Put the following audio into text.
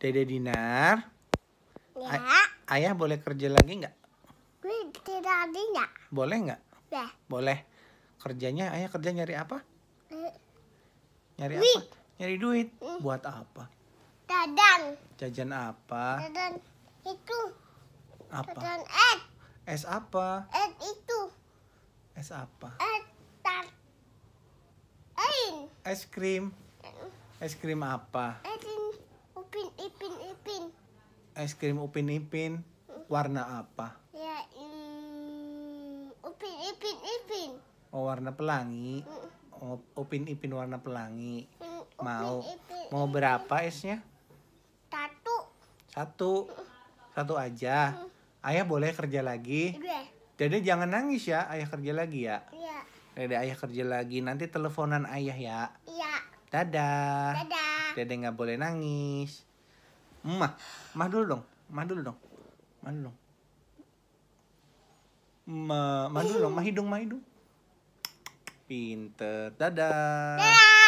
Dede Dinar. Ya. ayah boleh kerja lagi nggak? nggak? Boleh nggak? Boleh. Boleh. Kerjanya ayah kerja nyari apa? Eh. Nyari duit. apa? Nyari duit. Hmm. Buat apa? Jajan. Jajan apa? Jajan itu. Apa? Jajan es. Es apa? Es itu. Es apa? Es tar. Es krim. Mm. Es krim apa? Eh, es krim Upin Ipin warna apa? Ya, mm, Upin Ipin Ipin. Oh, warna pelangi. Mm. Oh, Upin Ipin warna pelangi. Mm, upin, mau ipin, mau berapa esnya? Satu. Satu. Mm. Satu aja. Mm. Ayah boleh kerja lagi? jadi iya. jangan nangis ya, ayah kerja lagi ya. Iya. Dede ayah kerja lagi, nanti teleponan ayah ya. Iya. Dadah. Dadah. Dede nggak boleh nangis. Mah. Mah dulu dong. Mah dulu dong. Mah dulu dong. Ma, mah dulu dong. Mah hidung, mah hidung. Pinter. Dadah. Dadah.